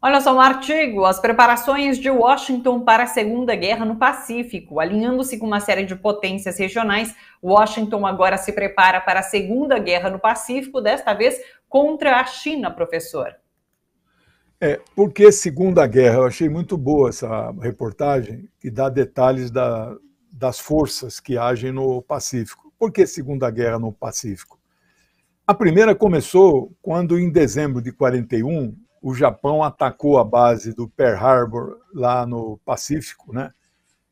Olha só um artigo: as preparações de Washington para a Segunda Guerra no Pacífico. Alinhando-se com uma série de potências regionais, Washington agora se prepara para a Segunda Guerra no Pacífico, desta vez contra a China, professor. É, porque Segunda Guerra? Eu achei muito boa essa reportagem, que dá detalhes da, das forças que agem no Pacífico. Por que Segunda Guerra no Pacífico? A primeira começou quando, em dezembro de 41, o Japão atacou a base do Pearl Harbor lá no Pacífico, né?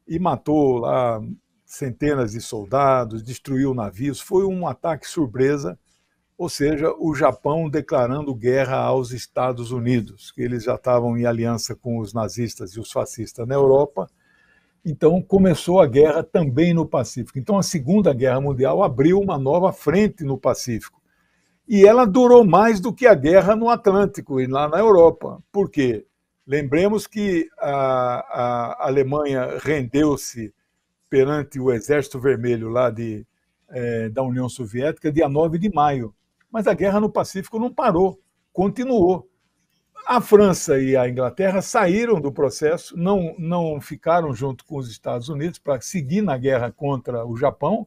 E matou lá centenas de soldados, destruiu navios. Foi um ataque surpresa, ou seja, o Japão declarando guerra aos Estados Unidos, que eles já estavam em aliança com os nazistas e os fascistas na Europa. Então começou a guerra também no Pacífico. Então a Segunda Guerra Mundial abriu uma nova frente no Pacífico e ela durou mais do que a guerra no Atlântico e lá na Europa. Por quê? Lembremos que a, a Alemanha rendeu-se perante o Exército Vermelho lá de, é, da União Soviética dia 9 de maio. Mas a guerra no Pacífico não parou, continuou. A França e a Inglaterra saíram do processo, não, não ficaram junto com os Estados Unidos para seguir na guerra contra o Japão.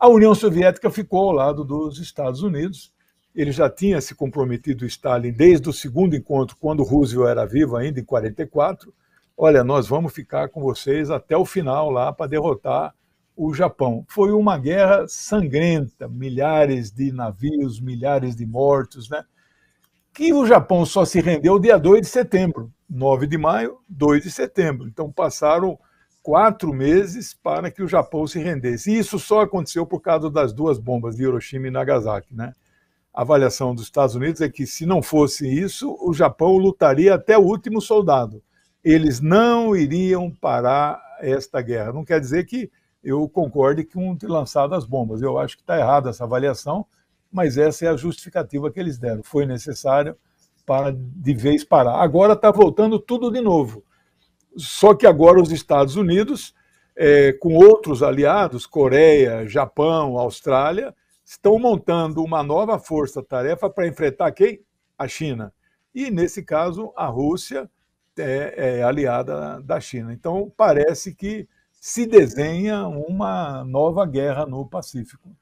A União Soviética ficou ao lado dos Estados Unidos ele já tinha se comprometido Stalin desde o segundo encontro, quando Roosevelt era vivo ainda em 44. Olha, nós vamos ficar com vocês até o final lá para derrotar o Japão. Foi uma guerra sangrenta, milhares de navios, milhares de mortos, né? Que o Japão só se rendeu dia 2 de setembro, 9 de maio, 2 de setembro. Então passaram quatro meses para que o Japão se rendesse. E isso só aconteceu por causa das duas bombas de Hiroshima e Nagasaki, né? a avaliação dos Estados Unidos é que, se não fosse isso, o Japão lutaria até o último soldado. Eles não iriam parar esta guerra. Não quer dizer que eu concorde com ter lançado as bombas. Eu acho que está errada essa avaliação, mas essa é a justificativa que eles deram. Foi necessário para de vez parar. Agora está voltando tudo de novo. Só que agora os Estados Unidos, é, com outros aliados, Coreia, Japão, Austrália, estão montando uma nova força-tarefa para enfrentar quem? A China. E, nesse caso, a Rússia é, é, aliada da China. Então, parece que se desenha uma nova guerra no Pacífico.